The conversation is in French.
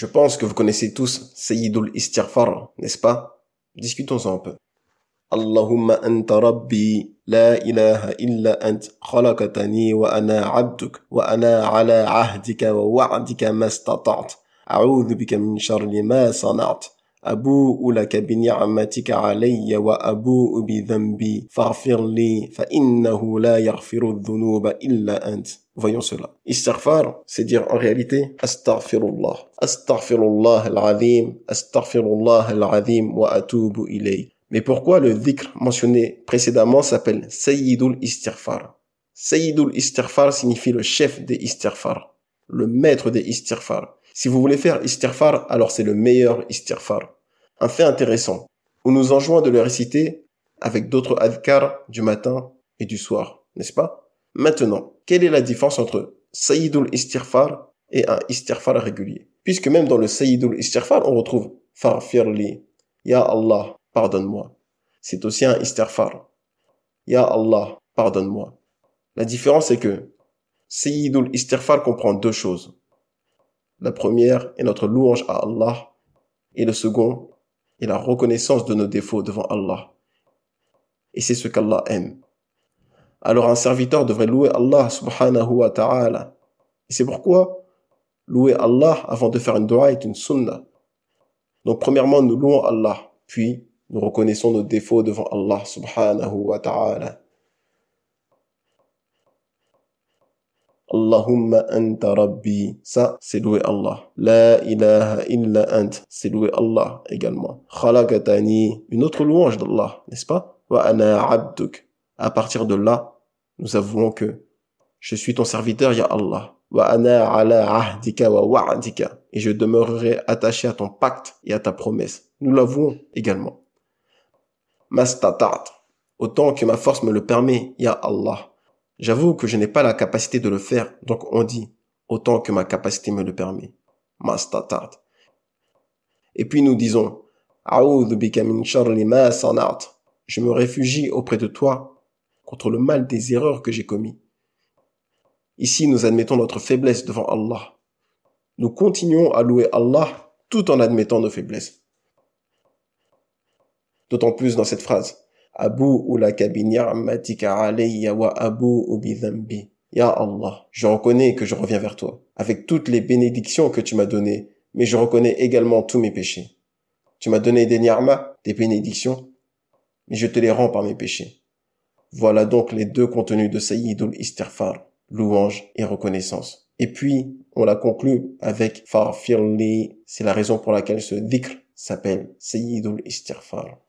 Je pense que vous connaissez tous Sayyidul Istighfar, n'est-ce pas Discutons-en un peu. اللهم أنت ربي لا إله إلا أنت خلقتني وأنا عبدك وأنا على عهدك ووعدك ما استطعت أعوذ بك من شر ما صنعت Abu alayya wa بنعمتك ubi abu بذنبي فاغفر لي innahu لا يغفر الذنوب Illa Ant. Voyons cela. Istighfar, c'est dire en réalité Astaghfirullah. Astaghfirullah al-azim, Astaghfirullah al-azim wa atubu ilay. Mais pourquoi le dhikr mentionné précédemment s'appelle Sayyidul Istighfar Sayyidul Istighfar signifie le chef des istighfar, le maître des istighfar. Si vous voulez faire istirfar », alors c'est le meilleur istirfar ». Un fait intéressant, on nous enjoint de le réciter avec d'autres adkar du matin et du soir, n'est-ce pas Maintenant, quelle est la différence entre Sayyidul istirfar » et un istirfar » régulier Puisque même dans le Sayyidul istirfar », on retrouve Farfirli, Ya Allah, pardonne-moi. C'est aussi un istirfar ».« Ya Allah, pardonne-moi. La différence est que Sayyidul istirfar » comprend deux choses. La première est notre louange à Allah et le second est la reconnaissance de nos défauts devant Allah. Et c'est ce qu'Allah aime. Alors un serviteur devrait louer Allah subhanahu wa ta'ala. Et c'est pourquoi louer Allah avant de faire une dua est une sunnah. Donc premièrement, nous louons Allah, puis nous reconnaissons nos défauts devant Allah subhanahu wa ta'ala. Allahumma anta rabbi. Ça, c'est louer Allah. La ilaha illa ant. C'est louer Allah également. Khalaqatani. Une autre louange d'Allah, n'est-ce pas? Wa ana abduk. À partir de là, nous avouons que je suis ton serviteur, ya Allah. Wa ana ala ahdika wa wa'dika. Et je demeurerai attaché à ton pacte et à ta promesse. Nous l'avouons également. statat Autant que ma force me le permet, ya Allah. J'avoue que je n'ai pas la capacité de le faire, donc on dit autant que ma capacité me le permet. Et puis nous disons, je me réfugie auprès de toi contre le mal des erreurs que j'ai commis. Ici, nous admettons notre faiblesse devant Allah. Nous continuons à louer Allah tout en admettant nos faiblesses. D'autant plus dans cette phrase. Abu alayya wa abu Ya Allah, je reconnais que je reviens vers toi, avec toutes les bénédictions que tu m'as données, mais je reconnais également tous mes péchés. Tu m'as donné des ni'ma, des bénédictions, mais je te les rends par mes péchés. Voilà donc les deux contenus de Sayyidul Istighfar, louange et reconnaissance. Et puis, on la conclut avec Farfirli, c'est la raison pour laquelle ce dhikr s'appelle Sayyidul Istighfar.